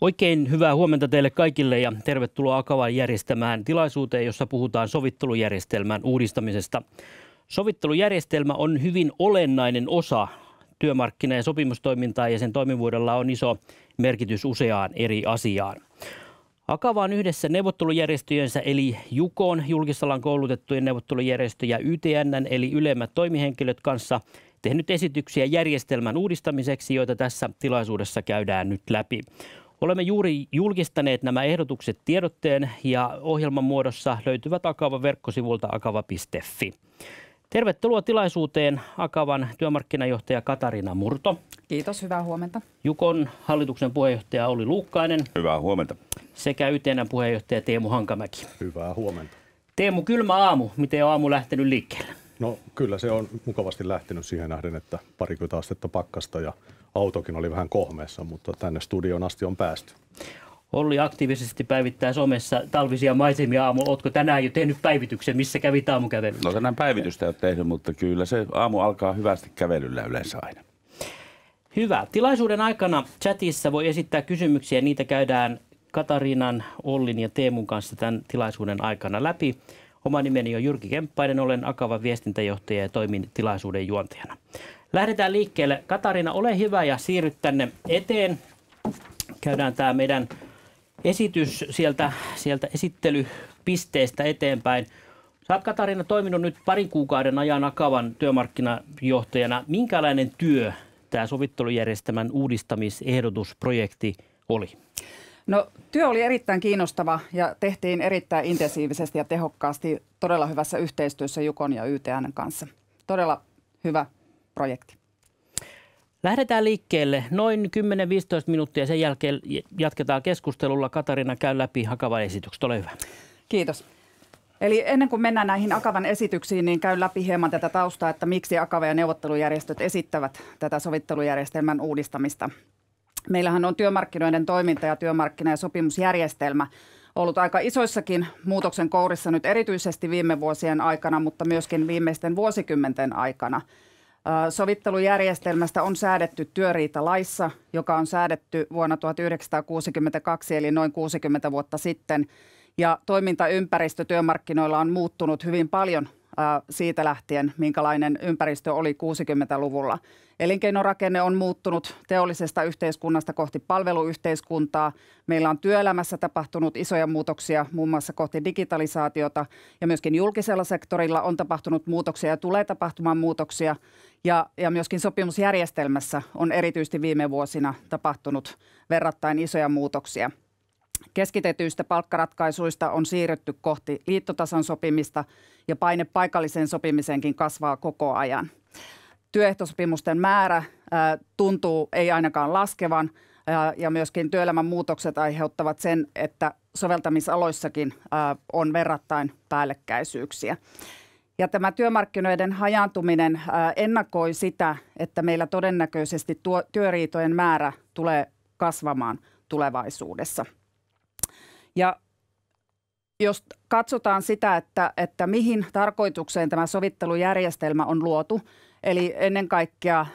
Oikein hyvää huomenta teille kaikille ja tervetuloa Akavan järjestämään tilaisuuteen, jossa puhutaan sovittelujärjestelmän uudistamisesta. Sovittelujärjestelmä on hyvin olennainen osa työmarkkina- ja sopimustoimintaa ja sen toimivuudella on iso merkitys useaan eri asiaan. Akava on yhdessä neuvottelujärjestöjensä eli Jukon, julkisalan koulutettujen neuvottelujärjestö ja YTN eli ylemmät toimihenkilöt kanssa tehnyt esityksiä järjestelmän uudistamiseksi, joita tässä tilaisuudessa käydään nyt läpi. Olemme juuri julkistaneet nämä ehdotukset tiedotteen ja ohjelman muodossa löytyvät Akavan verkkosivulta akava.fi. Tervetuloa tilaisuuteen Akavan työmarkkinajohtaja Katarina Murto. Kiitos, hyvää huomenta. Jukon hallituksen puheenjohtaja Oli Luukkainen. Hyvää huomenta. Sekä YTNn puheenjohtaja Teemu Hankamäki. Hyvää huomenta. Teemu, kylmä aamu. Miten on aamu lähtenyt liikkeelle? No kyllä se on mukavasti lähtenyt siihen nähden, että parikymmentä astetta pakkasta ja autokin oli vähän kohmeessa, mutta tänne studion asti on päästy. Olli aktiivisesti päivittää somessa talvisia maisemia aamu. Oletko tänään jo tehnyt päivityksen, missä kävi aamukävelyllä? No tänään päivitystä ei ole tehnyt, mutta kyllä se aamu alkaa hyvästi kävelyllä yleensä aina. Hyvä. Tilaisuuden aikana chatissa voi esittää kysymyksiä. Niitä käydään Katariinan, Ollin ja Teemun kanssa tämän tilaisuuden aikana läpi. Oma nimeni on Jyrki Kemppainen, olen akava viestintäjohtaja ja toimin tilaisuuden juontajana. Lähdetään liikkeelle. Katarina, ole hyvä ja siirry tänne eteen. Käydään tämä meidän esitys sieltä, sieltä esittelypisteestä eteenpäin. Saat Katarina toiminut nyt parin kuukauden ajan Akavan työmarkkinajohtajana. Minkälainen työ tämä sovittelujärjestelmän uudistamisehdotusprojekti oli? No, työ oli erittäin kiinnostava ja tehtiin erittäin intensiivisesti ja tehokkaasti todella hyvässä yhteistyössä Jukon ja YTN kanssa. Todella hyvä projekti. Lähdetään liikkeelle. Noin 10-15 minuuttia sen jälkeen jatketaan keskustelulla. Katarina käy läpi akavan esitykset. Ole hyvä. Kiitos. Eli ennen kuin mennään näihin Akavan esityksiin, niin käyn läpi hieman tätä taustaa, että miksi Akava ja neuvottelujärjestöt esittävät tätä sovittelujärjestelmän uudistamista. Meillähän on työmarkkinoiden toiminta ja työmarkkina- ja sopimusjärjestelmä ollut aika isoissakin muutoksen kourissa nyt erityisesti viime vuosien aikana, mutta myöskin viimeisten vuosikymmenten aikana – Sovittelujärjestelmästä on säädetty työriitalaissa, joka on säädetty vuonna 1962 eli noin 60 vuotta sitten. Ja toimintaympäristö työmarkkinoilla on muuttunut hyvin paljon siitä lähtien, minkälainen ympäristö oli 60-luvulla. Elinkeinorakenne on muuttunut teollisesta yhteiskunnasta kohti palveluyhteiskuntaa. Meillä on työelämässä tapahtunut isoja muutoksia muun muassa kohti digitalisaatiota ja myöskin julkisella sektorilla on tapahtunut muutoksia ja tulee tapahtumaan muutoksia. Ja, ja myöskin sopimusjärjestelmässä on erityisesti viime vuosina tapahtunut verrattain isoja muutoksia. Keskitetyistä palkkaratkaisuista on siirrytty kohti liittotason sopimista ja paine paikalliseen sopimiseenkin kasvaa koko ajan. Työehtosopimusten määrä ää, tuntuu ei ainakaan laskevan ää, ja myöskin työelämän muutokset aiheuttavat sen, että soveltamisaloissakin ää, on verrattain päällekkäisyyksiä. Ja tämä työmarkkinoiden hajaantuminen äh, ennakoi sitä, että meillä todennäköisesti tuo, työriitojen määrä tulee kasvamaan tulevaisuudessa. Ja jos katsotaan sitä, että, että mihin tarkoitukseen tämä sovittelujärjestelmä on luotu, eli ennen kaikkea äh,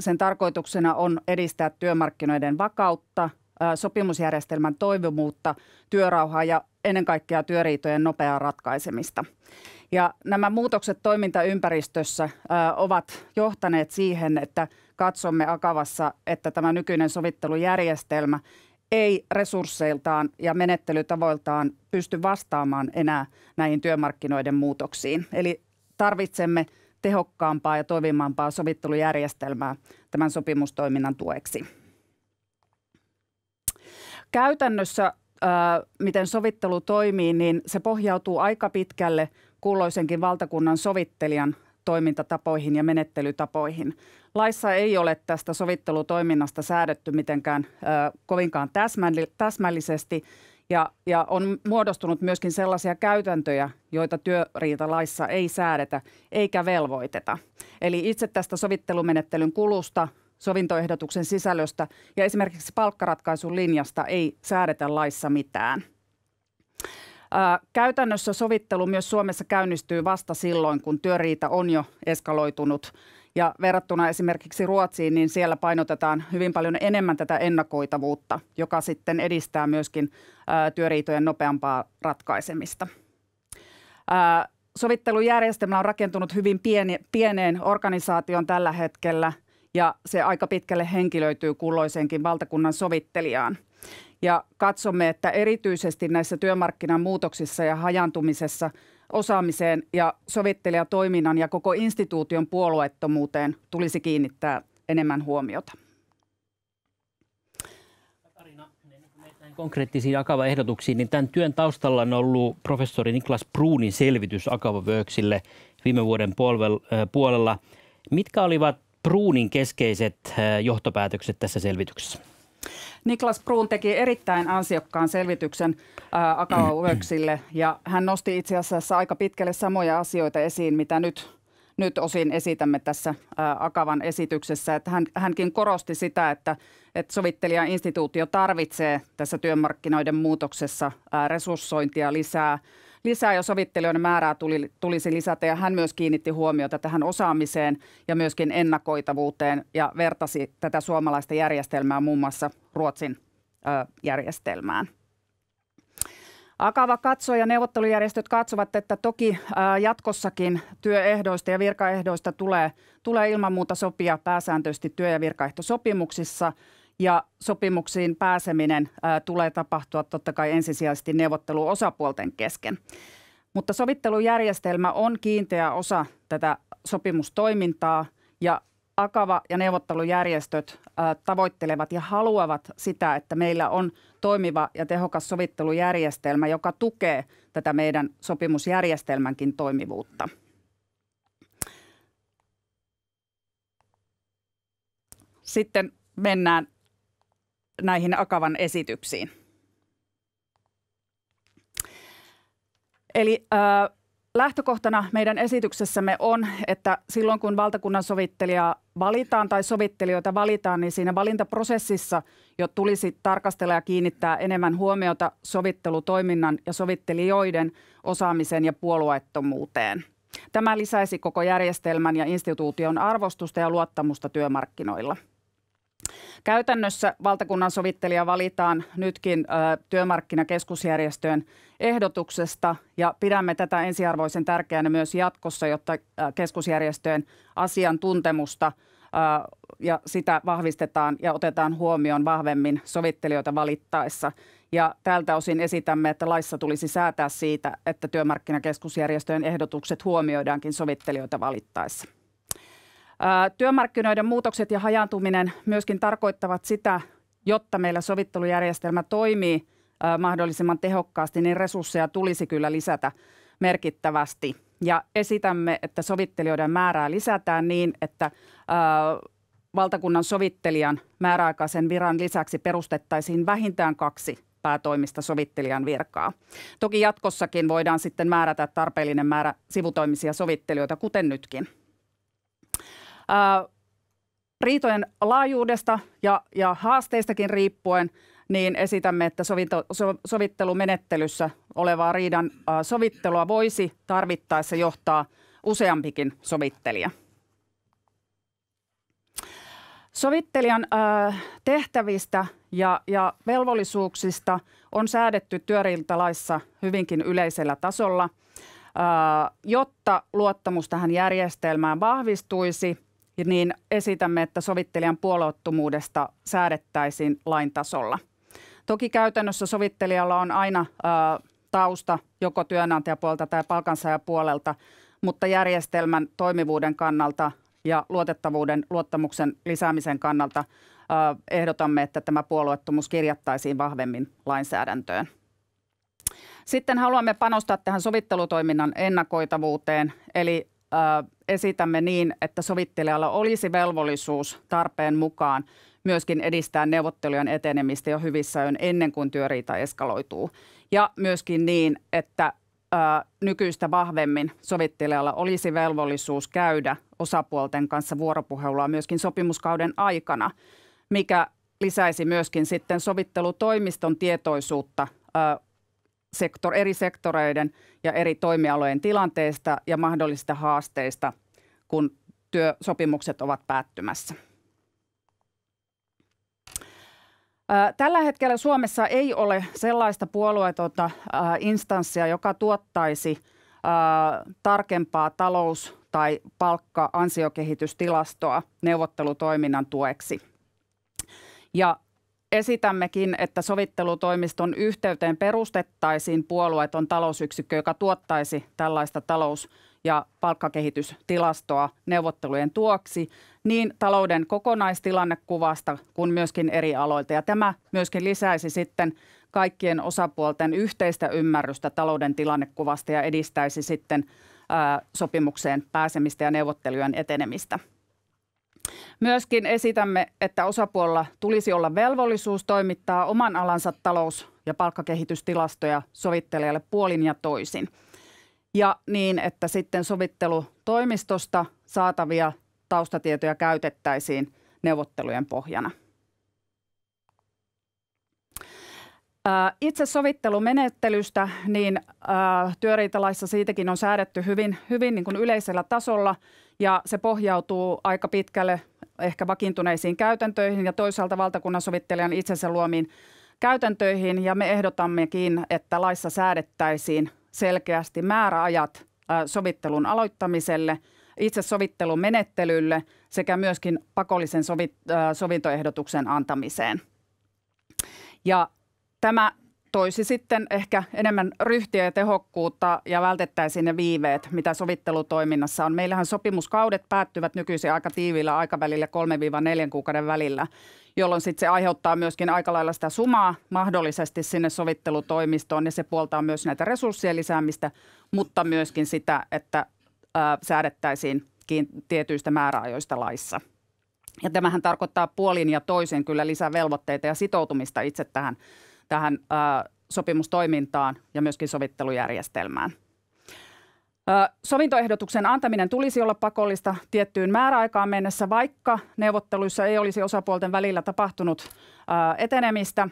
sen tarkoituksena on edistää työmarkkinoiden vakautta, äh, sopimusjärjestelmän toivomuutta, työrauhaa ja ennen kaikkea työriitojen nopeaa ratkaisemista – ja nämä muutokset toimintaympäristössä ovat johtaneet siihen, että katsomme Akavassa, että tämä nykyinen sovittelujärjestelmä ei resursseiltaan ja menettelytavoiltaan pysty vastaamaan enää näihin työmarkkinoiden muutoksiin. Eli tarvitsemme tehokkaampaa ja toimimampaa sovittelujärjestelmää tämän sopimustoiminnan tueksi. Käytännössä, miten sovittelu toimii, niin se pohjautuu aika pitkälle kulloisenkin valtakunnan sovittelijan toimintatapoihin ja menettelytapoihin. Laissa ei ole tästä sovittelutoiminnasta säädetty mitenkään ö, kovinkaan täsmällisesti ja, ja on muodostunut myöskin sellaisia käytäntöjä, joita työriitalaissa ei säädetä eikä velvoiteta. Eli itse tästä sovittelumenettelyn kulusta, sovintoehdotuksen sisällöstä ja esimerkiksi palkkaratkaisun linjasta ei säädetä laissa mitään – Käytännössä sovittelu myös Suomessa käynnistyy vasta silloin, kun työriita on jo eskaloitunut. Ja verrattuna esimerkiksi Ruotsiin, niin siellä painotetaan hyvin paljon enemmän tätä ennakoitavuutta, joka sitten edistää myöskin työriitojen nopeampaa ratkaisemista. Sovittelujärjestelmä on rakentunut hyvin pieneen organisaation tällä hetkellä ja se aika pitkälle henkilöityy kulloiseenkin valtakunnan sovittelijaan. Ja katsomme, että erityisesti näissä työmarkkinan muutoksissa ja hajantumisessa osaamiseen ja sovittelijatoiminnan ja koko instituution puolueettomuuteen tulisi kiinnittää enemmän huomiota. Niin konkreettisiin Akava-ehdotuksiin, niin tämän työn taustalla on ollut professori Niklas Pruunin selvitys akava worksille viime vuoden äh, puolella. Mitkä olivat Pruunin keskeiset äh, johtopäätökset tässä selvityksessä? Niklas Pruun teki erittäin ansiokkaan selvityksen ää, äh, Akao Worksille ja hän nosti itse asiassa aika pitkälle samoja asioita esiin, mitä nyt nyt osin esitämme tässä äh, Akavan esityksessä. Että hän, hänkin korosti sitä, että, että sovittelijan instituutio tarvitsee tässä työmarkkinoiden muutoksessa äh, resurssointia lisää – lisää ja sovittelijoiden määrää tuli, tulisi lisätä ja hän myös kiinnitti huomiota tähän osaamiseen ja myöskin ennakoitavuuteen ja vertasi tätä suomalaista järjestelmää muun muassa Ruotsin ö, järjestelmään. Akava katsoo ja neuvottelujärjestöt katsovat, että toki jatkossakin työehdoista ja virkaehdoista tulee, tulee ilman muuta sopia pääsääntöisesti työ- ja virkaehtosopimuksissa – ja sopimuksiin pääseminen tulee tapahtua totta kai ensisijaisesti neuvotteluosapuolten kesken. Mutta sovittelujärjestelmä on kiinteä osa tätä sopimustoimintaa ja Akava ja neuvottelujärjestöt tavoittelevat ja haluavat sitä, että meillä on toimiva ja tehokas sovittelujärjestelmä, joka tukee tätä meidän sopimusjärjestelmänkin toimivuutta. Sitten mennään näihin Akavan esityksiin. Eli ö, lähtökohtana meidän esityksessämme on, että silloin kun valtakunnan sovittelija valitaan tai sovittelijoita valitaan, niin siinä valintaprosessissa jo tulisi tarkastella ja kiinnittää enemmän huomiota sovittelutoiminnan ja sovittelijoiden osaamiseen ja puolueettomuuteen. Tämä lisäisi koko järjestelmän ja instituution arvostusta ja luottamusta työmarkkinoilla – Käytännössä valtakunnan sovittelija valitaan nytkin työmarkkinakeskusjärjestöjen ehdotuksesta ja pidämme tätä ensiarvoisen tärkeänä myös jatkossa, jotta keskusjärjestöjen asiantuntemusta ja sitä vahvistetaan ja otetaan huomioon vahvemmin sovittelijoita valittaessa. Ja tältä osin esitämme, että laissa tulisi säätää siitä, että työmarkkinakeskusjärjestöjen ehdotukset huomioidaankin sovittelijoita valittaessa. Työmarkkinoiden muutokset ja hajantuminen myöskin tarkoittavat sitä, jotta meillä sovittelujärjestelmä toimii mahdollisimman tehokkaasti, niin resursseja tulisi kyllä lisätä merkittävästi. Ja esitämme, että sovittelijoiden määrää lisätään niin, että valtakunnan sovittelijan määräaikaisen viran lisäksi perustettaisiin vähintään kaksi päätoimista sovittelijan virkaa. Toki jatkossakin voidaan sitten määrätä tarpeellinen määrä sivutoimisia sovittelijoita, kuten nytkin riitojen laajuudesta ja, ja haasteistakin riippuen, niin esitämme, että sovinto, so, sovittelumenettelyssä olevaa riidan ä, sovittelua voisi tarvittaessa johtaa useampikin sovittelija. Sovittelijan ä, tehtävistä ja, ja velvollisuuksista on säädetty työriintalaissa hyvinkin yleisellä tasolla. jotta luottamus tähän järjestelmään vahvistuisi, niin esitämme, että sovittelijan puolueettomuudesta säädettäisiin lain tasolla. Toki käytännössä sovittelijalla on aina äh, tausta joko työnantajapuolelta tai palkansaajapuolelta, mutta järjestelmän toimivuuden kannalta ja luotettavuuden luottamuksen lisäämisen kannalta äh, ehdotamme, että tämä puolueettomuus kirjattaisiin vahvemmin lainsäädäntöön. Sitten haluamme panostaa tähän sovittelutoiminnan ennakoitavuuteen, eli esitämme niin, että sovittelijalla olisi velvollisuus tarpeen mukaan myöskin edistää neuvottelujen etenemistä jo hyvissä ajoin ennen kuin työriita eskaloituu. Ja myöskin niin, että ö, nykyistä vahvemmin sovittelijalla olisi velvollisuus käydä osapuolten kanssa vuoropuhelua myöskin sopimuskauden aikana, mikä lisäisi myöskin sitten sovittelutoimiston tietoisuutta ö, sektor, eri sektoreiden ja eri toimialojen tilanteista ja mahdollisista haasteista, kun työsopimukset ovat päättymässä. Tällä hetkellä Suomessa ei ole sellaista puolueetonta instanssia, joka tuottaisi tarkempaa talous- tai palkka-ansiokehitystilastoa neuvottelutoiminnan tueksi. Ja Esitämmekin, että sovittelutoimiston yhteyteen perustettaisiin puolueeton talousyksikkö, joka tuottaisi tällaista talous- ja palkkakehitystilastoa neuvottelujen tuoksi niin talouden kokonaistilannekuvasta kuin myöskin eri aloilta. Ja tämä myöskin lisäisi sitten kaikkien osapuolten yhteistä ymmärrystä talouden tilannekuvasta ja edistäisi sitten ää, sopimukseen pääsemistä ja neuvottelujen etenemistä. Myöskin esitämme, että osapuolella tulisi olla velvollisuus toimittaa oman alansa talous- ja palkkakehitystilastoja sovittelijalle puolin ja toisin. Ja niin, että sitten sovittelutoimistosta saatavia taustatietoja käytettäisiin neuvottelujen pohjana. Äh, itse sovittelumenettelystä, niin äh, työriitalaissa siitäkin on säädetty hyvin, hyvin niin kuin yleisellä tasolla ja se pohjautuu aika pitkälle ehkä vakiintuneisiin käytäntöihin ja toisaalta valtakunnan sovittelijan itsensä luomiin käytäntöihin. Ja me ehdotammekin, että laissa säädettäisiin selkeästi määräajat sovittelun aloittamiselle, itse sovittelun menettelylle sekä myöskin pakollisen sovit, sovintoehdotuksen antamiseen. Ja tämä toisi sitten ehkä enemmän ryhtiä ja tehokkuutta ja vältettäisiin ne viiveet, mitä sovittelutoiminnassa on. Meillähän sopimuskaudet päättyvät nykyisin aika tiiviillä aikavälillä 3-4 kuukauden välillä, jolloin sitten se aiheuttaa myöskin aika lailla sitä sumaa mahdollisesti sinne sovittelutoimistoon ja se puoltaa myös näitä resurssien lisäämistä, mutta myöskin sitä, että ää, säädettäisiin tietyistä määräajoista laissa. Ja tämähän tarkoittaa puolin ja toisen kyllä lisävelvoitteita ja sitoutumista itse tähän tähän ö, sopimustoimintaan ja myöskin sovittelujärjestelmään. Ö, sovintoehdotuksen antaminen tulisi olla pakollista tiettyyn määräaikaan mennessä, vaikka neuvotteluissa ei olisi osapuolten välillä tapahtunut ö, etenemistä.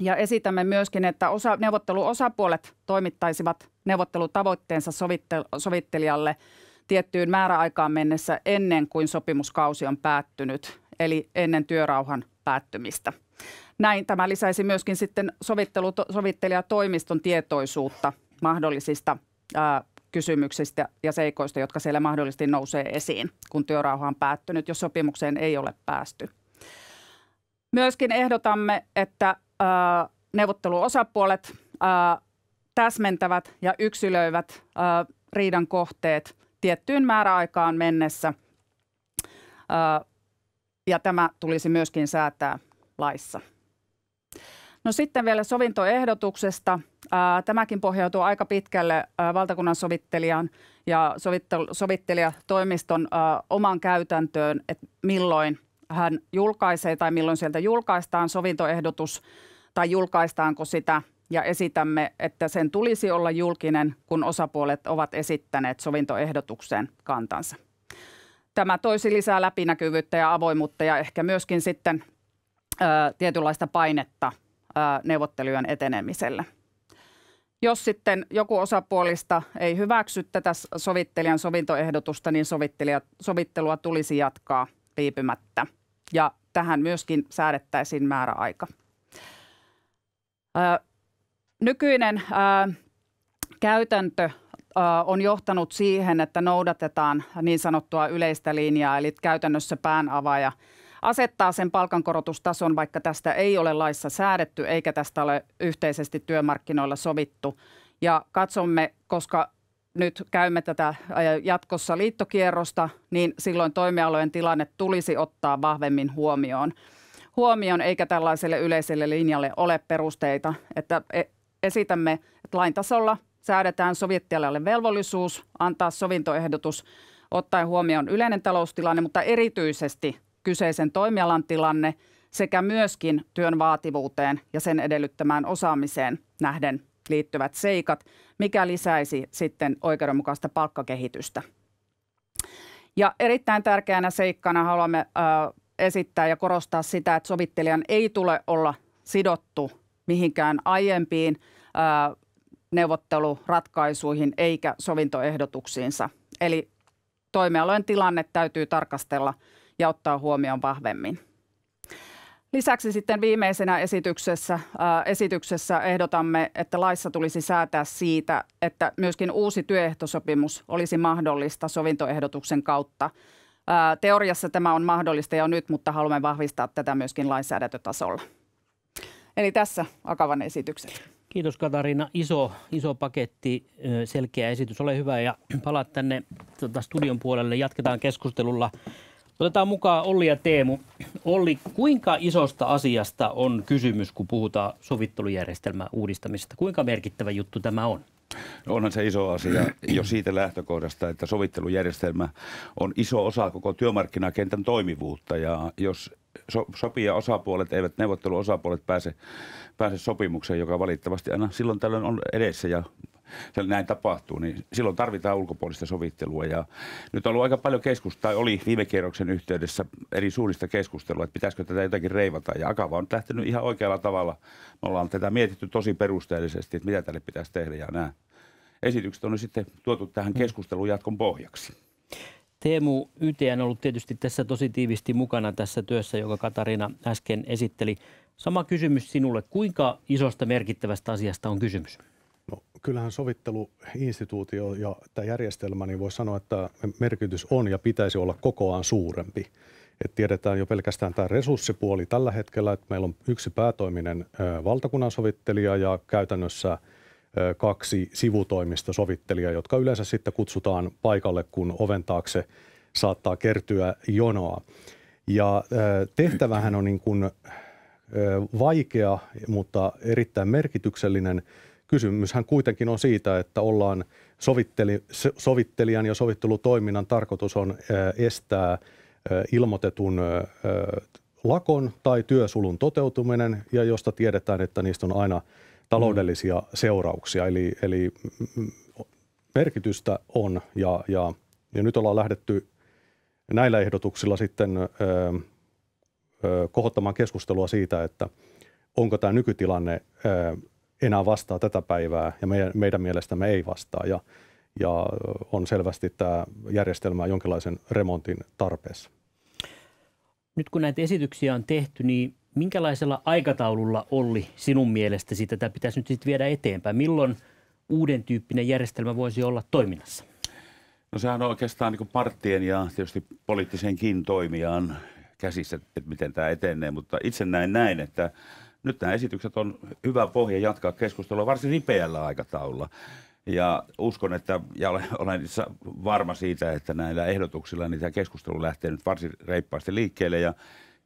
Ja esitämme myöskin, että osa, neuvotteluosapuolet toimittaisivat neuvottelutavoitteensa sovittel- sovittelijalle tiettyyn määräaikaan mennessä ennen kuin sopimuskausi on päättynyt, eli ennen työrauhan päättymistä. Näin tämä lisäisi myöskin sitten sovittelijatoimiston tietoisuutta mahdollisista ää, kysymyksistä ja seikoista, jotka siellä mahdollisesti nousee esiin, kun työrauha on päättynyt, jos sopimukseen ei ole päästy. Myöskin ehdotamme, että ää, neuvotteluosapuolet ää, täsmentävät ja yksilöivät ää, riidan kohteet tiettyyn määräaikaan mennessä. Ää, ja tämä tulisi myöskin säätää laissa. No sitten vielä sovintoehdotuksesta. Tämäkin pohjautuu aika pitkälle valtakunnan sovittelijan ja sovittelijatoimiston oman käytäntöön, että milloin hän julkaisee tai milloin sieltä julkaistaan sovintoehdotus tai julkaistaanko sitä ja esitämme, että sen tulisi olla julkinen, kun osapuolet ovat esittäneet sovintoehdotukseen kantansa. Tämä toisi lisää läpinäkyvyyttä ja avoimuutta ja ehkä myöskin sitten ö, tietynlaista painetta neuvottelujen etenemiselle. Jos sitten joku osapuolista ei hyväksy tätä sovittelijan sovintoehdotusta, niin sovittelua tulisi jatkaa viipymättä. Ja tähän myöskin säädettäisiin määräaika. nykyinen käytäntö on johtanut siihen, että noudatetaan niin sanottua yleistä linjaa, eli käytännössä päänavaja – asettaa sen palkankorotustason, vaikka tästä ei ole laissa säädetty eikä tästä ole yhteisesti työmarkkinoilla sovittu. Ja katsomme, koska nyt käymme tätä jatkossa liittokierrosta, niin silloin toimialojen tilanne tulisi ottaa vahvemmin huomioon. Huomioon eikä tällaiselle yleiselle linjalle ole perusteita, että e, esitämme, että lain tasolla säädetään sovittajalle velvollisuus antaa sovintoehdotus ottaen huomioon yleinen taloustilanne, mutta erityisesti kyseisen toimialan tilanne sekä myöskin työn vaativuuteen ja sen edellyttämään osaamiseen nähden liittyvät seikat, mikä lisäisi sitten oikeudenmukaista palkkakehitystä. Ja erittäin tärkeänä seikkana haluamme esittää ja korostaa sitä, että sovittelijan ei tule olla sidottu mihinkään aiempiin äh, neuvotteluratkaisuihin eikä sovintoehdotuksiinsa. Eli toimialojen tilanne täytyy tarkastella ja ottaa huomioon vahvemmin. Lisäksi sitten viimeisenä esityksessä, ää, äh, esityksessä ehdotamme, että laissa tulisi säätää siitä, että myöskin uusi työehtosopimus olisi mahdollista sovintoehdotuksen kautta. Ää, äh, teoriassa tämä on mahdollista jo nyt, mutta haluamme vahvistaa tätä myöskin lainsäädäntötasolla. Eli tässä Akavan esitykset. Kiitos Katarina. Iso, iso paketti, selkeä esitys. Ole hyvä ja palaa tänne tuota, studion puolelle. Jatketaan keskustelulla Otetaan mukaan Olli ja Teemu. Olli, kuinka isosta asiasta on kysymys, kun puhutaan sovittelujärjestelmän uudistamisesta? Kuinka merkittävä juttu tämä on? No onhan se iso asia jo siitä lähtökohdasta, että sovittelujärjestelmä on iso osa koko työmarkkinakentän toimivuutta ja jos so, sopia osapuolet eivät neuvotteluosapuolet pääse, pääse sopimukseen, joka valitettavasti aina silloin tällöin on edessä ja näin tapahtuu, niin silloin tarvitaan ulkopuolista sovittelua. Ja nyt on ollut aika paljon keskustelua, oli viime kierroksen yhteydessä eri suurista keskustelua, että pitäisikö tätä jotenkin reivata. Ja Akava on lähtenyt ihan oikealla tavalla. Me ollaan tätä mietitty tosi perusteellisesti, että mitä tälle pitäisi tehdä ja nämä esitykset on sitten tuotu tähän mm. keskustelun jatkon pohjaksi. Teemu Yte on ollut tietysti tässä tosi tiivisti mukana tässä työssä, joka Katarina äsken esitteli. Sama kysymys sinulle. Kuinka isosta merkittävästä asiasta on kysymys? No, kyllähän sovitteluinstituutio ja tämä järjestelmä, niin voi sanoa, että merkitys on ja pitäisi olla kokoaan suurempi. Et tiedetään jo pelkästään tämä resurssipuoli tällä hetkellä, että meillä on yksi päätoiminen valtakunnan sovittelija ja käytännössä kaksi sivutoimista sovittelijaa, jotka yleensä sitten kutsutaan paikalle, kun oven taakse saattaa kertyä jonoa. Ja tehtävähän on niin kuin vaikea, mutta erittäin merkityksellinen – Kysymyshän kuitenkin on siitä, että ollaan sovitteli, sovittelijan ja sovittelutoiminnan tarkoitus on estää ilmoitetun lakon tai työsulun toteutuminen, ja josta tiedetään, että niistä on aina taloudellisia mm. seurauksia. Eli, eli mm, merkitystä on, ja, ja, ja nyt ollaan lähdetty näillä ehdotuksilla sitten ö, ö, kohottamaan keskustelua siitä, että onko tämä nykytilanne ö, enää vastaa tätä päivää ja meidän, meidän mielestämme ei vastaa. Ja, ja on selvästi tämä järjestelmä jonkinlaisen remontin tarpeessa. Nyt kun näitä esityksiä on tehty, niin minkälaisella aikataululla Olli sinun mielestäsi tätä pitäisi nyt sitten viedä eteenpäin? Milloin uuden tyyppinen järjestelmä voisi olla toiminnassa? No sehän on oikeastaan niin parttien ja tietysti poliittisenkin toimijan käsissä, että miten tämä etenee, mutta itse näin näin, että nyt nämä esitykset on hyvä pohja jatkaa keskustelua varsin ripeällä aikataululla. Ja uskon, että ja olen, olen varma siitä, että näillä ehdotuksilla niin tämä keskustelu lähtee nyt varsin reippaasti liikkeelle. Ja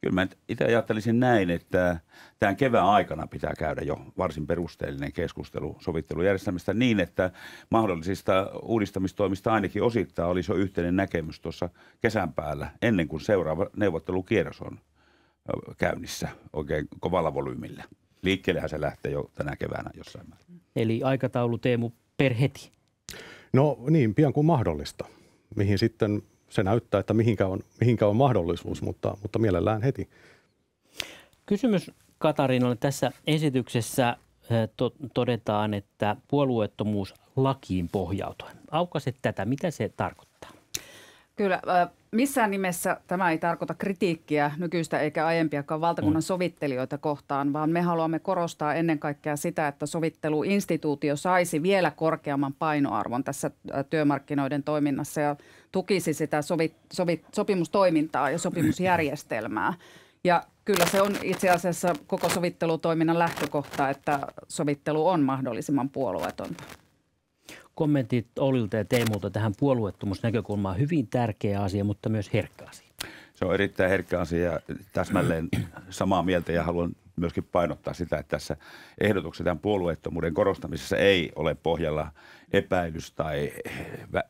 kyllä mä itse ajattelisin näin, että tämän kevään aikana pitää käydä jo varsin perusteellinen keskustelu sovittelujärjestelmistä niin, että mahdollisista uudistamistoimista ainakin osittain olisi jo yhteinen näkemys tuossa kesän päällä ennen kuin seuraava neuvottelukierros on käynnissä oikein kovalla volyymillä. Liikkeellehän se lähtee jo tänä keväänä jossain määrin. Eli aikataulu Teemu per heti? No niin, pian kuin mahdollista. Mihin sitten se näyttää, että mihinkä on, mihinkä on mahdollisuus, mutta, mutta mielellään heti. Kysymys Katarinalle. Tässä esityksessä eh, to- todetaan, että puolueettomuus lakiin pohjautuen. Aukaset tätä. Mitä se tarkoittaa? Kyllä, missään nimessä tämä ei tarkoita kritiikkiä nykyistä eikä aiempiakaan valtakunnan mm. sovittelijoita kohtaan, vaan me haluamme korostaa ennen kaikkea sitä, että sovitteluinstituutio saisi vielä korkeamman painoarvon tässä työmarkkinoiden toiminnassa ja tukisi sitä sovi, sovi, sopimustoimintaa ja sopimusjärjestelmää. Ja kyllä se on itse asiassa koko sovittelutoiminnan lähtökohta, että sovittelu on mahdollisimman puolueetonta kommentit Olilta ja Teemulta tähän puolueettomuusnäkökulmaan. Hyvin tärkeä asia, mutta myös herkkä asia. Se on erittäin herkkä asia ja täsmälleen samaa mieltä ja haluan myöskin painottaa sitä, että tässä ehdotuksessa tämän puolueettomuuden korostamisessa ei ole pohjalla epäilys tai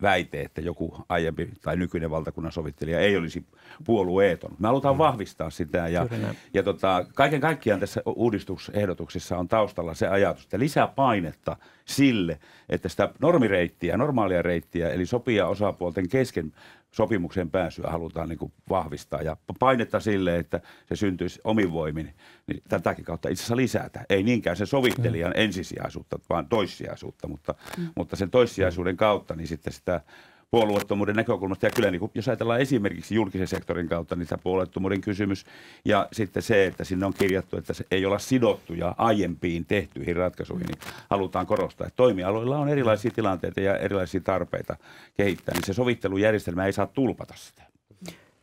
väite, että joku aiempi tai nykyinen valtakunnan sovittelija ei olisi puolueeton. Me halutaan mm. vahvistaa sitä ja, ja tota, kaiken kaikkiaan tässä uudistusehdotuksessa on taustalla se ajatus, että lisää painetta sille, että sitä normireittiä, normaalia reittiä, eli sopia osapuolten kesken sopimuksen pääsyä halutaan niin kuin vahvistaa ja painetta sille, että se syntyisi omin voimin, niin tätäkin kautta itse asiassa lisätä. Ei niinkään se sovittelijan ensisijaisuutta, vaan toissijaisuutta, mutta, mm. mutta sen toissijaisuuden kautta niin sitten sitä puolueettomuuden näkökulmasta. Ja kyllä niin kuin, jos ajatellaan esimerkiksi julkisen sektorin kautta, niin tämä puolueettomuuden kysymys ja sitten se, että sinne on kirjattu, että se ei olla sidottuja aiempiin tehtyihin ratkaisuihin, niin halutaan korostaa, että toimialoilla on erilaisia tilanteita ja erilaisia tarpeita kehittää, niin se sovittelujärjestelmä ei saa tulpata sitä.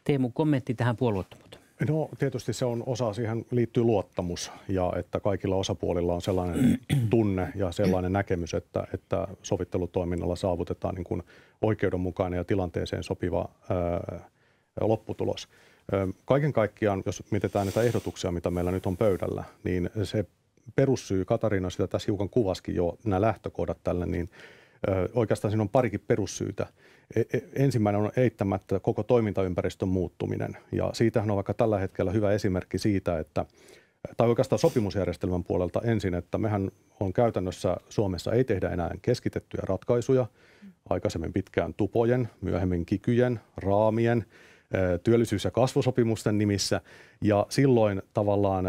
Teemu, kommentti tähän puolueettomuuteen. No tietysti se on osa, siihen liittyy luottamus ja että kaikilla osapuolilla on sellainen tunne ja sellainen näkemys, että, että sovittelutoiminnalla saavutetaan niin kuin oikeudenmukainen ja tilanteeseen sopiva ää, lopputulos. Kaiken kaikkiaan, jos mietitään näitä ehdotuksia, mitä meillä nyt on pöydällä, niin se perussyy, Katarina sitä tässä hiukan kuvaskin jo nämä lähtökohdat tälle, niin oikeastaan siinä on parikin perussyytä. E, e, ensimmäinen on eittämättä koko toimintaympäristön muuttuminen. Ja siitähän on vaikka tällä hetkellä hyvä esimerkki siitä, että tai oikeastaan sopimusjärjestelmän puolelta ensin, että mehän on käytännössä Suomessa ei tehdä enää keskitettyjä ratkaisuja, aikaisemmin pitkään tupojen, myöhemmin kikyjen, raamien, e, työllisyys- ja kasvusopimusten nimissä. Ja silloin tavallaan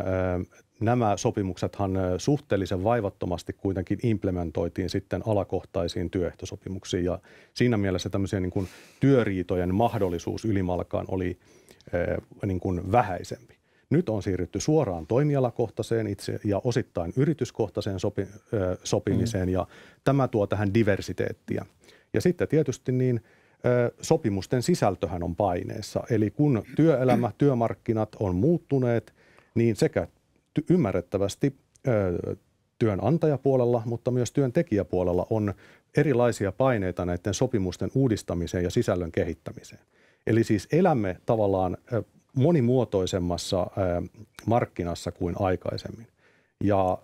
nämä sopimuksethan suhteellisen vaivattomasti kuitenkin implementoitiin sitten alakohtaisiin työehtosopimuksiin ja siinä mielessä tämmöisiä niin kuin työriitojen mahdollisuus ylimalkaan oli niin kuin vähäisempi. Nyt on siirrytty suoraan toimialakohtaiseen itse ja osittain yrityskohtaiseen sopi, ö, sopimiseen mm. ja tämä tuo tähän diversiteettiä. Ja sitten tietysti niin ö, sopimusten sisältöhän on paineessa. Eli kun työelämä, työmarkkinat on muuttuneet, niin sekä ymmärrettävästi työnantajapuolella, mutta myös työntekijäpuolella on erilaisia paineita näiden sopimusten uudistamiseen ja sisällön kehittämiseen. Eli siis elämme tavallaan monimuotoisemmassa markkinassa kuin aikaisemmin. Ja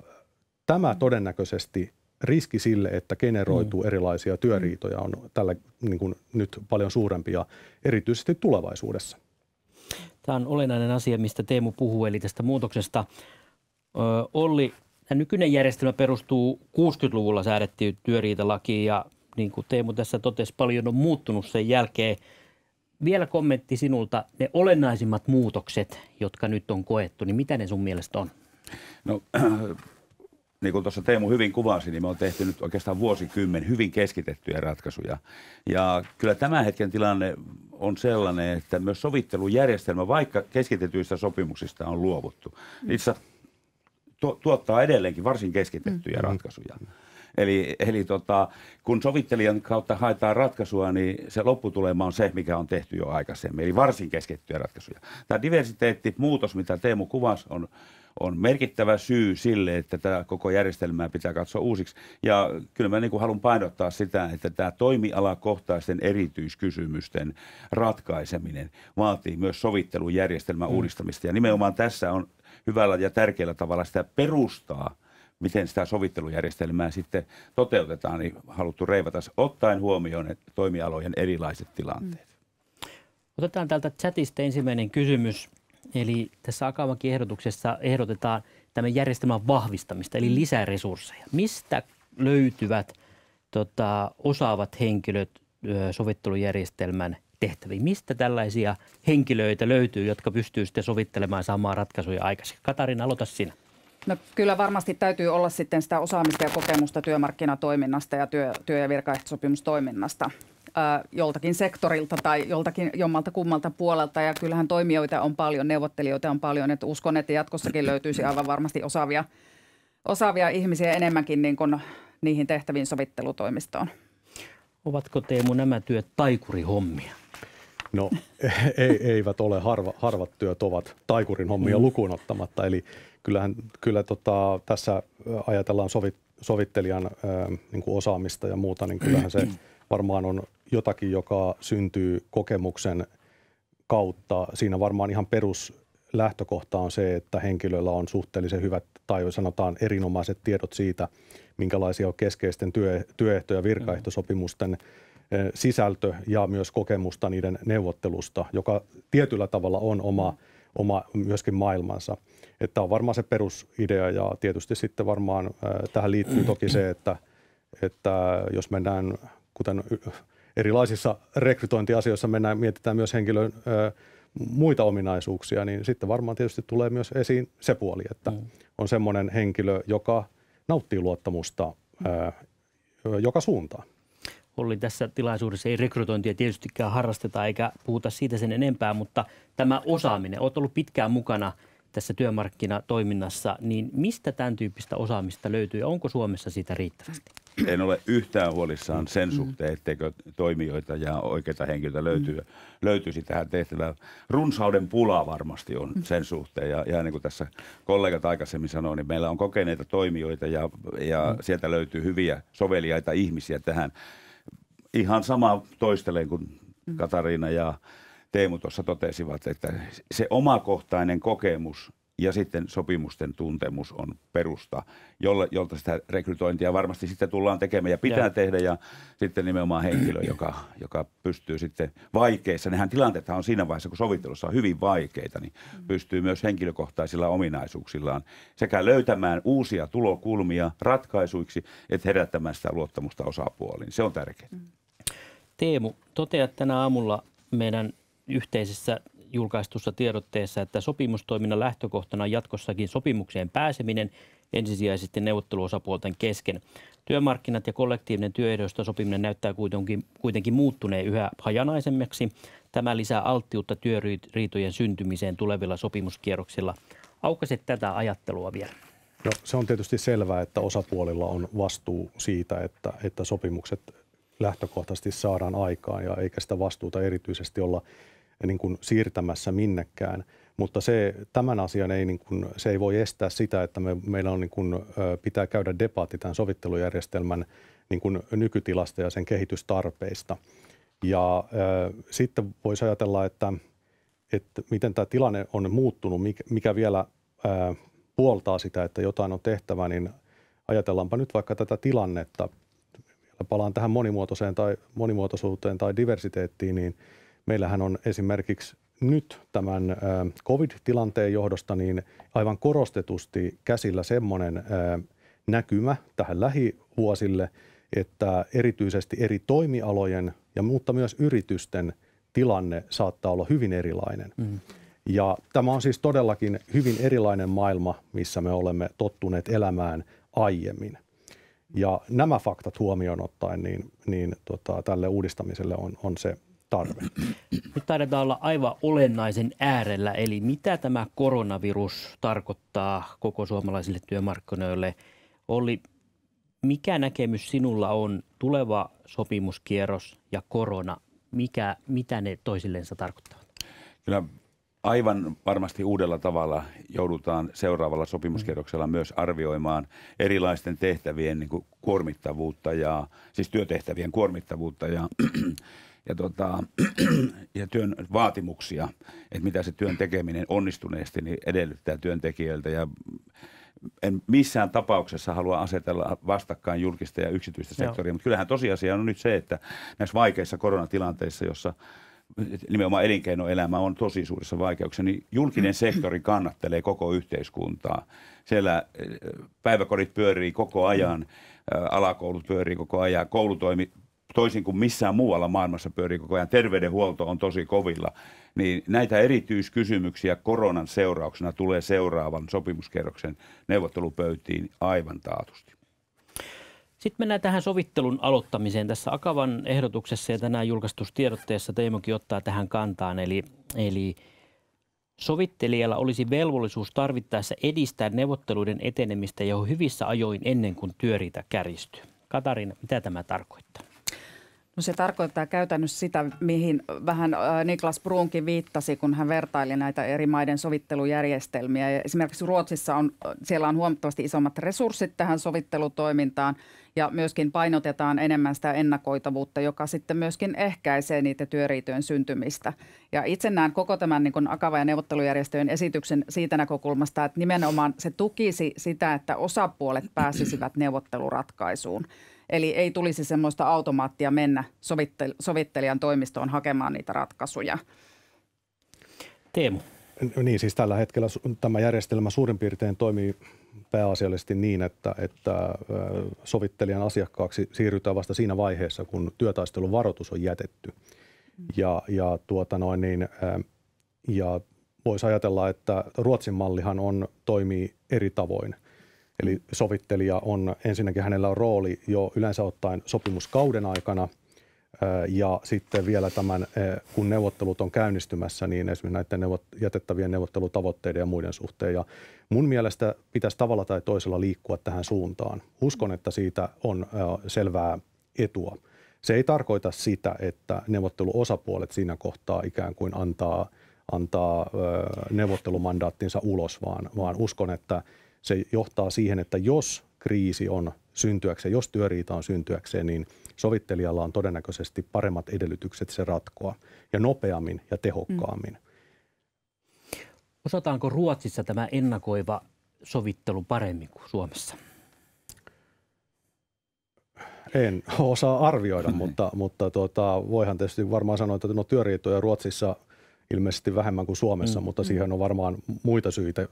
tämä todennäköisesti riski sille, että generoituu mm. erilaisia työriitoja, mm. on tällä niin kuin nyt paljon suurempia, erityisesti tulevaisuudessa. Tämä on olennainen asia, mistä Teemu puhuu, eli tästä muutoksesta Olli, nykyinen järjestelmä perustuu 60-luvulla säädettyyn työriitalakiin ja niin kuin Teemu tässä totesi, paljon on muuttunut sen jälkeen. Vielä kommentti sinulta, ne olennaisimmat muutokset, jotka nyt on koettu, niin mitä ne sun mielestä on? No, niin kuin tuossa Teemu hyvin kuvasi, niin me on tehty nyt oikeastaan vuosikymmen hyvin keskitettyjä ratkaisuja. Ja kyllä tämän hetken tilanne on sellainen, että myös sovittelujärjestelmä, vaikka keskitetyistä sopimuksista on luovuttu, itse tu- tuottaa edelleenkin varsin keskitettyjä mm. ratkaisuja. Eli, eli tota, kun sovittelijan kautta haetaan ratkaisua, niin se lopputulema on se, mikä on tehty jo aikaisemmin, eli varsin keskittyjä ratkaisuja. Tämä diversiteetti muutos, mitä Teemu kuvasi, on, on merkittävä syy sille, että tämä koko järjestelmää pitää katsoa uusiksi. Ja kyllä mä niin haluan painottaa sitä, että tämä toimialakohtaisten erityiskysymysten ratkaiseminen vaatii myös sovittelujärjestelmän mm. uudistamista. Ja nimenomaan tässä on hyvällä ja tärkeällä tavalla sitä perustaa, miten sitä sovittelujärjestelmää sitten toteutetaan, niin haluttu reivata ottaen huomioon toimialojen erilaiset tilanteet. Mm. Otetaan täältä chatista ensimmäinen kysymys. Eli tässä Akavankin ehdotuksessa ehdotetaan tämän järjestelmän vahvistamista, eli lisää resursseja. Mistä löytyvät tota, osaavat henkilöt sovittelujärjestelmän tehtäviin. Mistä tällaisia henkilöitä löytyy, jotka pystyy sitten sovittelemaan samaa ratkaisuja aikaisin? Katarin, aloita sinä. No, kyllä varmasti täytyy olla sitten sitä osaamista ja kokemusta työmarkkinatoiminnasta ja työ, työ- ja virkaehtosopimustoiminnasta joltakin sektorilta tai joltakin jommalta kummalta puolelta. Ja kyllähän toimijoita on paljon, neuvottelijoita on paljon, että uskon, että jatkossakin löytyisi aivan varmasti osaavia, osaavia ihmisiä enemmänkin niin kuin niihin tehtäviin sovittelutoimistoon. Ovatko Teemu nämä työt taikurihommia? No ei, eivät ole, harva, harvat työt ovat taikurin hommia mm. lukuun ottamatta. Eli kyllähän, kyllä tota, tässä ajatellaan sovit, sovittelijan ö, niin kuin osaamista ja muuta, niin kyllähän se varmaan on jotakin, joka syntyy kokemuksen kautta. Siinä varmaan ihan perus lähtökohta on se, että henkilöllä on suhteellisen hyvät tai sanotaan erinomaiset tiedot siitä, minkälaisia on keskeisten työ, työehto- ja virkaehtosopimusten mm sisältö ja myös kokemusta niiden neuvottelusta, joka tietyllä tavalla on oma, oma myöskin maailmansa. Että tämä on varmaan se perusidea ja tietysti sitten varmaan tähän liittyy toki se, että, että jos mennään, kuten erilaisissa rekrytointiasioissa mennään, mietitään myös henkilön muita ominaisuuksia, niin sitten varmaan tietysti tulee myös esiin se puoli, että mm. on semmoinen henkilö, joka nauttii luottamusta mm. joka suuntaan. Olli, tässä tilaisuudessa ei rekrytointia tietystikään harrasteta eikä puhuta siitä sen enempää, mutta tämä osaaminen, olet ollut pitkään mukana tässä työmarkkinatoiminnassa, niin mistä tämän tyyppistä osaamista löytyy ja onko Suomessa sitä riittävästi? En ole yhtään huolissaan sen suhteen, etteikö toimijoita ja oikeita henkilöitä löytyy, mm. löytyisi tähän tehtävään. Runsauden pula varmasti on sen suhteen ja, ja niin kuin tässä kollegat aikaisemmin sanoivat, niin meillä on kokeneita toimijoita ja, ja mm. sieltä löytyy hyviä soveliaita ihmisiä tähän ihan sama toisteleen kuin Katariina ja Teemu tuossa totesivat, että se omakohtainen kokemus ja sitten sopimusten tuntemus on perusta, jolle, jolta sitä rekrytointia varmasti sitten tullaan tekemään ja pitää ja. tehdä ja sitten nimenomaan henkilö, joka, joka pystyy sitten vaikeissa, nehän tilanteethan on siinä vaiheessa, kun sovittelussa on hyvin vaikeita, niin mm. pystyy myös henkilökohtaisilla ominaisuuksillaan sekä löytämään uusia tulokulmia ratkaisuiksi, että herättämään sitä luottamusta osapuoliin. Se on tärkeää. Mm. Teemu toteat tänä aamulla meidän yhteisessä julkaistussa tiedotteessa, että sopimustoiminnan lähtökohtana on jatkossakin sopimukseen pääseminen ensisijaisesti neuvotteluosapuolten kesken. Työmarkkinat ja kollektiivinen työehdoista sopiminen näyttää kuitenkin, kuitenkin muuttuneen yhä hajanaisemmaksi. Tämä lisää alttiutta työriitojen syntymiseen tulevilla sopimuskierroksilla. Aukaset tätä ajattelua vielä. No, se on tietysti selvää, että osapuolilla on vastuu siitä, että, että sopimukset lähtökohtaisesti saadaan aikaan ja eikä sitä vastuuta erityisesti olla eh, niin kuin siirtämässä minnekään. Mutta se, tämän asian ei, niin kuin, se ei voi estää sitä, että me, meillä on, niin kuin, pitää käydä debatti tämän sovittelujärjestelmän niin kuin nykytilasta ja sen kehitystarpeista. Ja äh, sitten voisi ajatella, että, että miten tämä tilanne on muuttunut, mikä vielä äh, puoltaa sitä, että jotain on tehtävä, niin ajatellaanpa nyt vaikka tätä tilannetta – ja palaan tähän monimuotoiseen tai monimuotoisuuteen tai diversiteettiin, niin meillähän on esimerkiksi nyt tämän COVID-tilanteen johdosta niin aivan korostetusti käsillä semmoinen näkymä tähän lähivuosille, että erityisesti eri toimialojen ja mutta myös yritysten tilanne saattaa olla hyvin erilainen. Mm. Ja tämä on siis todellakin hyvin erilainen maailma, missä me olemme tottuneet elämään aiemmin. Ja nämä faktat huomioon ottaen, niin, niin tota, tälle uudistamiselle on, on se tarve. Nyt taidetaan olla aivan olennaisen äärellä, eli mitä tämä koronavirus tarkoittaa koko suomalaisille työmarkkinoille. oli mikä näkemys sinulla on tuleva sopimuskierros ja korona? Mikä, mitä ne toisillensa tarkoittavat? Kyllä aivan varmasti uudella tavalla joudutaan seuraavalla sopimuskierroksella myös arvioimaan erilaisten tehtävien niin kuin kuormittavuutta ja siis työtehtävien kuormittavuutta ja, ja, tota, ja työn vaatimuksia, että mitä se työn tekeminen onnistuneesti niin edellyttää työntekijöiltä ja en missään tapauksessa halua asetella vastakkain julkista ja yksityistä sektoria, Joo. mutta kyllähän tosiasia on nyt se, että näissä vaikeissa koronatilanteissa, jossa nimenomaan elinkeinoelämä on tosi suurissa vaikeuksissa, niin julkinen sektori kannattelee koko yhteiskuntaa. Siellä eh, päiväkodit pyörii koko ajan, eh, alakoulut pyörii koko ajan, koulutoimi toisin kuin missään muualla maailmassa pyörii koko ajan, terveydenhuolto on tosi kovilla, niin näitä erityiskysymyksiä koronan seurauksena tulee seuraavan sopimuskerroksen neuvottelupöytiin aivan taatusti. Sitten mennään tähän sovittelun aloittamiseen. Tässä Akavan ehdotuksessa ja tänään julkaistustiedotteessa Teemokin ottaa tähän kantaan. Eli, eli sovittelijalla olisi velvollisuus tarvittaessa edistää neuvotteluiden etenemistä jo hyvissä ajoin ennen kuin työriitä kärjistyy. Katarina, mitä tämä tarkoittaa? No se tarkoittaa käytännössä sitä, mihin vähän äh, Niklas Bruunkin viittasi, kun hän vertaili näitä eri maiden sovittelujärjestelmiä. Ja esimerkiksi Ruotsissa on, siellä on huomattavasti isommat resurssit tähän sovittelutoimintaan ja myöskin painotetaan enemmän sitä ennakoitavuutta, joka sitten myöskin ehkäisee niitä työriitojen syntymistä. Ja itse näen koko tämän niin kuin Akava- ja neuvottelujärjestöjen esityksen siitä näkökulmasta, että nimenomaan se tukisi sitä, että osapuolet pääsisivät neuvotteluratkaisuun. Eli ei tulisi semmoista automaattia mennä sovittelijan toimistoon hakemaan niitä ratkaisuja. Teemu. No niin, siis tällä hetkellä tämä järjestelmä suurin piirtein toimii pääasiallisesti niin, että, että sovittelijan asiakkaaksi siirrytään vasta siinä vaiheessa, kun työtaistelun varoitus on jätetty. Mm. Ja, ja, tuota noin, niin, ja voisi ajatella, että Ruotsin mallihan on, toimii eri tavoin. Eli sovittelija on, ensinnäkin hänellä on rooli jo yleensä ottaen sopimuskauden aikana ja sitten vielä tämän, kun neuvottelut on käynnistymässä, niin esimerkiksi näiden neuvot, jätettävien neuvottelutavoitteiden ja muiden suhteen. Ja mun mielestä pitäisi tavalla tai toisella liikkua tähän suuntaan. Uskon, että siitä on selvää etua. Se ei tarkoita sitä, että neuvotteluosapuolet siinä kohtaa ikään kuin antaa, antaa neuvottelumandaattinsa ulos, vaan, vaan uskon, että – se johtaa siihen, että jos kriisi on syntyäkseen, jos työriita on syntyäkseen, niin sovittelijalla on todennäköisesti paremmat edellytykset se ratkoa ja nopeammin ja tehokkaammin. Mm. Osataanko Ruotsissa tämä ennakoiva sovittelu paremmin kuin Suomessa? En osaa arvioida, mutta, mutta tuota, voihan tietysti varmaan sanoa, että no työriitoja Ruotsissa ilmeisesti vähemmän kuin Suomessa, mm. mutta mm. siihen on varmaan muita syitä,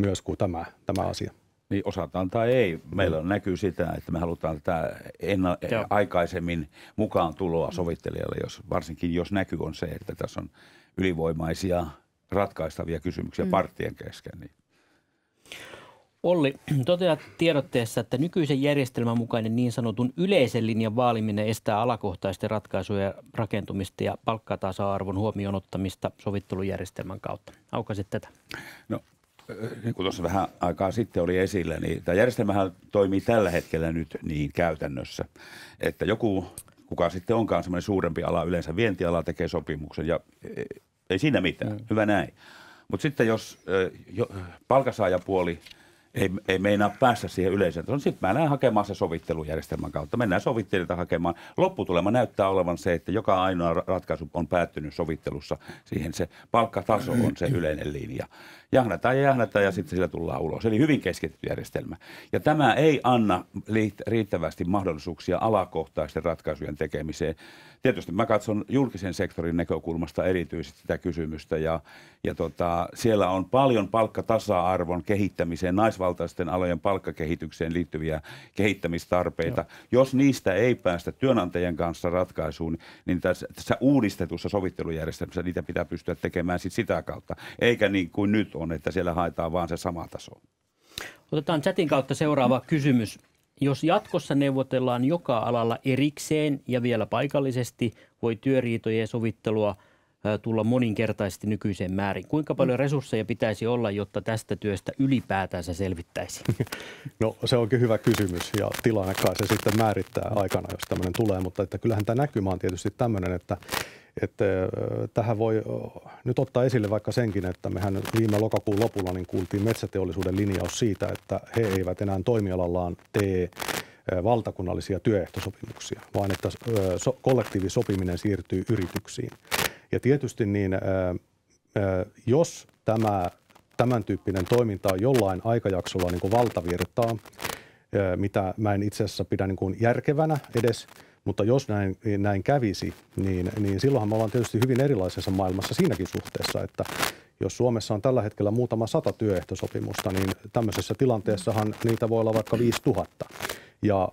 myös kuin tämä, tämä asia. Niin osataan tai ei. Meillä on mm. näkyy sitä, että me halutaan tätä enna- aikaisemmin mukaan tuloa sovittelijalle, jos, varsinkin jos näkyy on se, että tässä on ylivoimaisia ratkaistavia kysymyksiä mm. partien kesken. Niin. Olli, toteat tiedotteessa, että nykyisen järjestelmän mukainen niin sanotun yleisen linjan vaaliminen estää alakohtaisten ratkaisujen rakentumista ja palkkatasa-arvon huomioon ottamista sovittelujärjestelmän kautta. Aukaisit tätä. No niin kuin tuossa vähän aikaa sitten oli esillä, niin tämä järjestelmähän toimii tällä hetkellä nyt niin käytännössä, että joku, kuka sitten onkaan semmoinen suurempi ala, yleensä vientiala tekee sopimuksen ja e, ei siinä mitään, mm. hyvä näin. Mutta sitten jos e, jo, palkansaajapuoli – ei, ei meinaa päästä siihen yleiseen tasoon. No sitten mä lähden hakemaan se sovittelujärjestelmän kautta. Mennään sovittelijoita hakemaan. Lopputulema näyttää olevan se, että joka ainoa ratkaisu on päättynyt sovittelussa siihen. Se palkkataso on se yleinen linja. Jahnataan ja jahnataan ja sitten sillä tullaan ulos. Eli hyvin keskitetty järjestelmä. Ja tämä ei anna riittävästi mahdollisuuksia alakohtaisten ratkaisujen tekemiseen tietysti mä katson julkisen sektorin näkökulmasta erityisesti sitä kysymystä ja, ja tota, siellä on paljon palkkatasa-arvon kehittämiseen, naisvaltaisten alojen palkkakehitykseen liittyviä kehittämistarpeita. Joo. Jos niistä ei päästä työnantajien kanssa ratkaisuun, niin tässä, tässä uudistetussa sovittelujärjestelmässä niitä pitää pystyä tekemään sit sitä kautta, eikä niin kuin nyt on, että siellä haetaan vaan se sama taso. Otetaan chatin kautta seuraava kysymys. Jos jatkossa neuvotellaan joka alalla erikseen ja vielä paikallisesti, voi työriitojen sovittelua – tulla moninkertaisesti nykyiseen määrin. Kuinka paljon resursseja pitäisi olla, jotta tästä työstä ylipäätänsä selvittäisi? No se onkin hyvä kysymys ja tilanne kai se sitten määrittää aikana, jos tämmöinen tulee, mutta että kyllähän tämä näkymä on tietysti tämmöinen, että että tähän voi nyt ottaa esille vaikka senkin, että mehän viime lokakuun lopulla niin kuultiin metsäteollisuuden linjaus siitä, että he eivät enää toimialallaan tee valtakunnallisia työehtosopimuksia, vaan että so, kollektiivisopiminen siirtyy yrityksiin. Ja tietysti niin, jos tämä, tämän tyyppinen toiminta on jollain aikajaksolla niin kuin valtavirtaa, mitä mä en itse asiassa pidä niin kuin järkevänä edes, mutta jos näin, näin kävisi, niin, niin silloinhan me ollaan tietysti hyvin erilaisessa maailmassa siinäkin suhteessa, että jos Suomessa on tällä hetkellä muutama sata työehtosopimusta, niin tämmöisessä tilanteessahan niitä voi olla vaikka 5000. Ja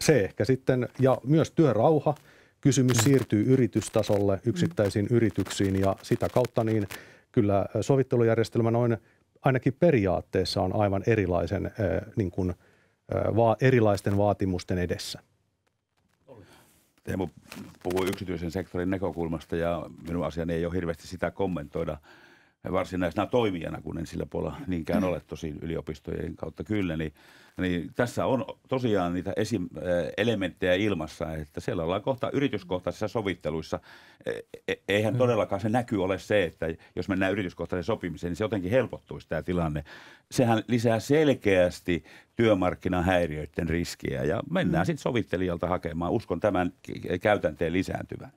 se ehkä sitten, ja myös työrauha, kysymys siirtyy yritystasolle yksittäisiin yrityksiin ja sitä kautta niin kyllä sovittelujärjestelmä noin ainakin periaatteessa on aivan erilaisen, niin kuin, va, erilaisten vaatimusten edessä. Teemu puhui yksityisen sektorin näkökulmasta ja minun asiani ei ole hirveästi sitä kommentoida varsinaisena toimijana, kun en sillä puolella niinkään ole tosi yliopistojen kautta kyllä, niin, niin tässä on tosiaan niitä esi- eh, elementtejä ilmassa, että siellä ollaan kohta yrityskohtaisissa sovitteluissa. E-, e eihän mm. todellakaan se näky ole se, että jos mennään yrityskohtaisen sopimiseen, niin se jotenkin helpottuisi tämä tilanne. Sehän lisää selkeästi työmarkkinahäiriöiden riskiä ja mennään mm. sitten sovittelijalta hakemaan. Uskon tämän käytänteen lisääntyvän.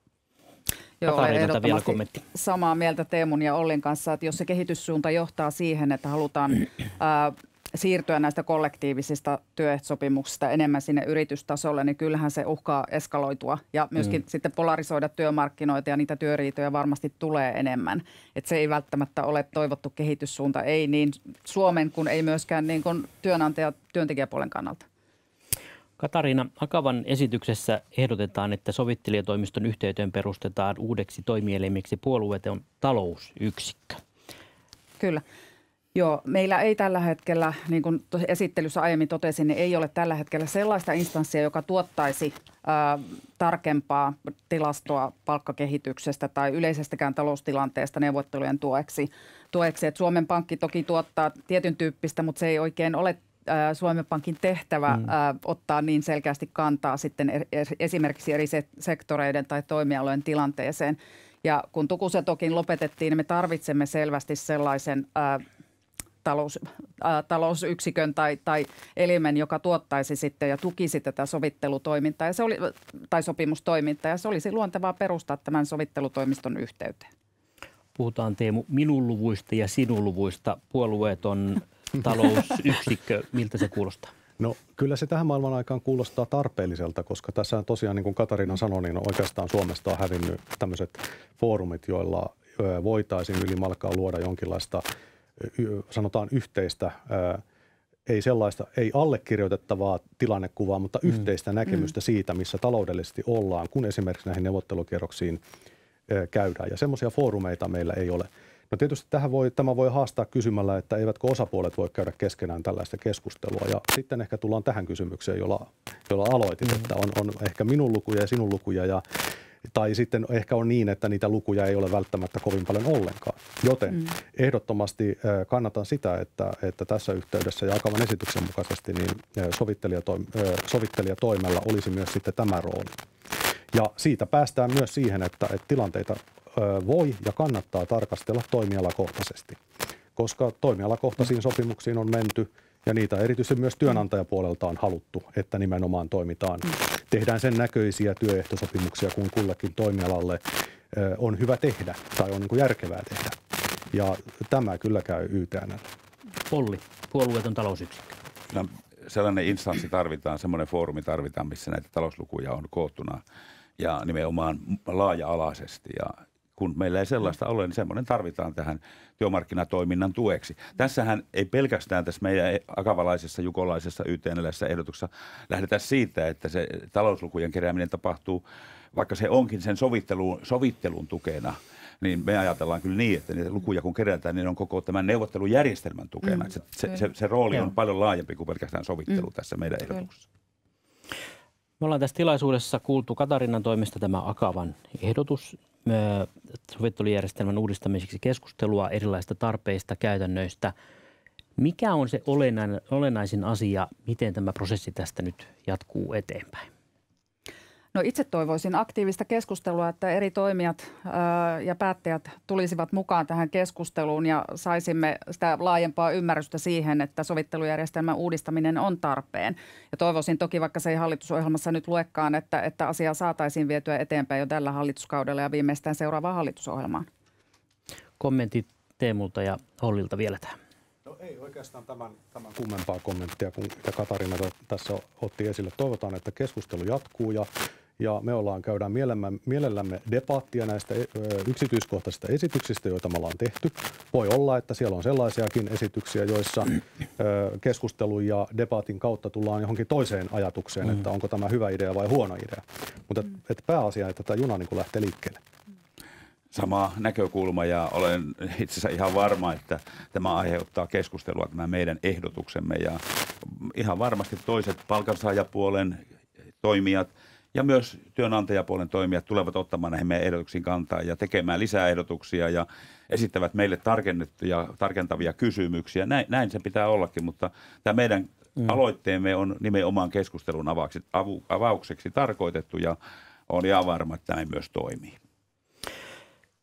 Joo, olen ehdottomasti vielä samaa mieltä Teemun ja Ollin kanssa, että jos se kehityssuunta johtaa siihen, että halutaan ää, siirtyä näistä kollektiivisista työehtosopimuksista enemmän sinne yritystasolle, niin kyllähän se uhkaa eskaloitua ja myöskin mm. sitten polarisoida työmarkkinoita ja niitä työriitoja varmasti tulee enemmän. Et se ei välttämättä ole toivottu kehityssuunta, ei niin Suomen kuin ei myöskään niin kuin työnantaja työntekijäpuolen kannalta. Katariina Akavan esityksessä ehdotetaan, että sovittelijatoimiston yhteyteen perustetaan uudeksi toimielimiksi puolueeton talousyksikkö. Kyllä. Joo, meillä ei tällä hetkellä, niin kuin esittelyssä aiemmin totesin, niin ei ole tällä hetkellä sellaista instanssia, joka tuottaisi ä, tarkempaa tilastoa palkkakehityksestä tai yleisestäkään taloustilanteesta neuvottelujen tueksi. tueksi. Et Suomen Pankki toki tuottaa tietyn tyyppistä, mutta se ei oikein ole Suomen Pankin tehtävä mm. ottaa niin selkeästi kantaa sitten esimerkiksi eri sektoreiden tai toimialojen tilanteeseen. Ja kun tukusetokin lopetettiin, niin me tarvitsemme selvästi sellaisen ää, talous, talousyksikön tai, tai elimen, joka tuottaisi sitten ja tukisi tätä sovittelutoimintaa ja se oli, tai sopimustoimintaa. Ja se olisi luontevaa perustaa tämän sovittelutoimiston yhteyteen. Puhutaan Teemu minun luvuista ja sinun luvuista. Puolueeton talousyksikkö, miltä se kuulostaa? No kyllä se tähän maailman aikaan kuulostaa tarpeelliselta, koska tässä tosiaan niin kuin Katarina sanoi, niin oikeastaan Suomesta on hävinnyt tämmöiset foorumit, joilla voitaisiin ylimalkaa luoda jonkinlaista, sanotaan yhteistä, ei sellaista, ei allekirjoitettavaa tilannekuvaa, mutta mm. yhteistä mm. näkemystä mm. siitä, missä taloudellisesti ollaan, kun esimerkiksi näihin neuvottelukierroksiin käydään. Ja semmoisia foorumeita meillä ei ole. No tietysti tähän voi, tämä voi haastaa kysymällä, että eivätkö osapuolet voi käydä keskenään tällaista keskustelua. Ja sitten ehkä tullaan tähän kysymykseen, jolla, jolla aloitit, mm. että on, on ehkä minun lukuja ja sinun lukuja ja tai sitten ehkä on niin, että niitä lukuja ei ole välttämättä kovin paljon ollenkaan. Joten mm. ehdottomasti kannatan sitä, että, että tässä yhteydessä ja esityksen mukaisesti niin sovittelijatoimella olisi myös sitten tämä rooli. Ja siitä päästään myös siihen, että, että tilanteita voi ja kannattaa tarkastella toimialakohtaisesti, koska toimialakohtaisiin sopimuksiin on menty ja niitä erityisesti myös työnantajapuolelta on haluttu, että nimenomaan toimitaan. Mm. Tehdään sen näköisiä työehtosopimuksia, kun kullekin toimialalle on hyvä tehdä tai on niin kuin järkevää tehdä. Ja tämä kyllä käy YTNL. Polli, puolueeton talousyksikkö. No, sellainen instanssi tarvitaan, semmoinen foorumi tarvitaan, missä näitä talouslukuja on koottuna ja nimenomaan laaja-alaisesti. Ja kun meillä ei sellaista ole, niin semmoinen tarvitaan tähän työmarkkinatoiminnan tueksi. Tässähän ei pelkästään tässä meidän akavalaisessa, jukolaisessa YTNLssä ehdotuksessa lähdetä siitä, että se talouslukujen kerääminen tapahtuu, vaikka se onkin sen sovittelun, sovittelun tukena, niin me ajatellaan kyllä niin, että niitä lukuja kun kerätään, niin on koko tämän neuvottelujärjestelmän tukena. Mm, se, se, se, se rooli Joo. on paljon laajempi kuin pelkästään sovittelu mm, tässä meidän ehdotuksessa. Kyllä. Me ollaan tässä tilaisuudessa kuultu Katarinan toimesta tämä Akavan ehdotus sovittelujärjestelmän uudistamiseksi keskustelua erilaisista tarpeista, käytännöistä. Mikä on se olennaisin asia, miten tämä prosessi tästä nyt jatkuu eteenpäin? No itse toivoisin aktiivista keskustelua, että eri toimijat ö, ja päättäjät tulisivat mukaan tähän keskusteluun ja saisimme sitä laajempaa ymmärrystä siihen, että sovittelujärjestelmän uudistaminen on tarpeen. Ja toivoisin toki, vaikka se ei hallitusohjelmassa nyt luekaan, että, että asiaa saataisiin vietyä eteenpäin jo tällä hallituskaudella ja viimeistään seuraavaan hallitusohjelmaan. Kommentit Teemulta ja Ollilta vielä tähän ei oikeastaan tämän, tämän kummempaa kommenttia kuin mitä Katarina tässä otti esille. Toivotaan, että keskustelu jatkuu ja ja me ollaan käydään mielellämme, mielellämme debattia näistä yksityiskohtaisista esityksistä, joita me ollaan tehty. Voi olla, että siellä on sellaisiakin esityksiä, joissa keskustelun ja debatin kautta tullaan johonkin toiseen ajatukseen, mm. että onko tämä hyvä idea vai huono idea. Mutta et, et pääasia, että tämä juna niin lähtee liikkeelle sama näkökulma ja olen itse asiassa ihan varma, että tämä aiheuttaa keskustelua tämä meidän ehdotuksemme ja ihan varmasti toiset palkansaajapuolen toimijat ja myös työnantajapuolen toimijat tulevat ottamaan näihin meidän ehdotuksiin kantaa ja tekemään lisää ehdotuksia ja esittävät meille tarkennettuja, tarkentavia kysymyksiä. Näin, näin se pitää ollakin, mutta tämä meidän mm. aloitteemme on nimenomaan keskustelun avaukseksi, avaukseksi tarkoitettu ja on ihan varma, että näin myös toimii.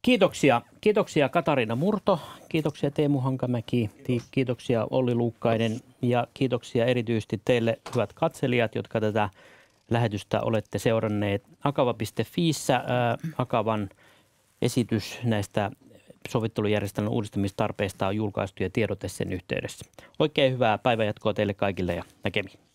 Kiitoksia. Kiitoksia Katarina Murto, kiitoksia Teemu Hankamäki, Kiitos. kiitoksia Olli Luukkainen ja kiitoksia erityisesti teille hyvät katselijat, jotka tätä lähetystä olette seuranneet. Akava.fiissä äh, Akavan esitys näistä sovittelujärjestelmän uudistamistarpeista on julkaistu ja tiedote sen yhteydessä. Oikein hyvää päivänjatkoa teille kaikille ja näkemiin.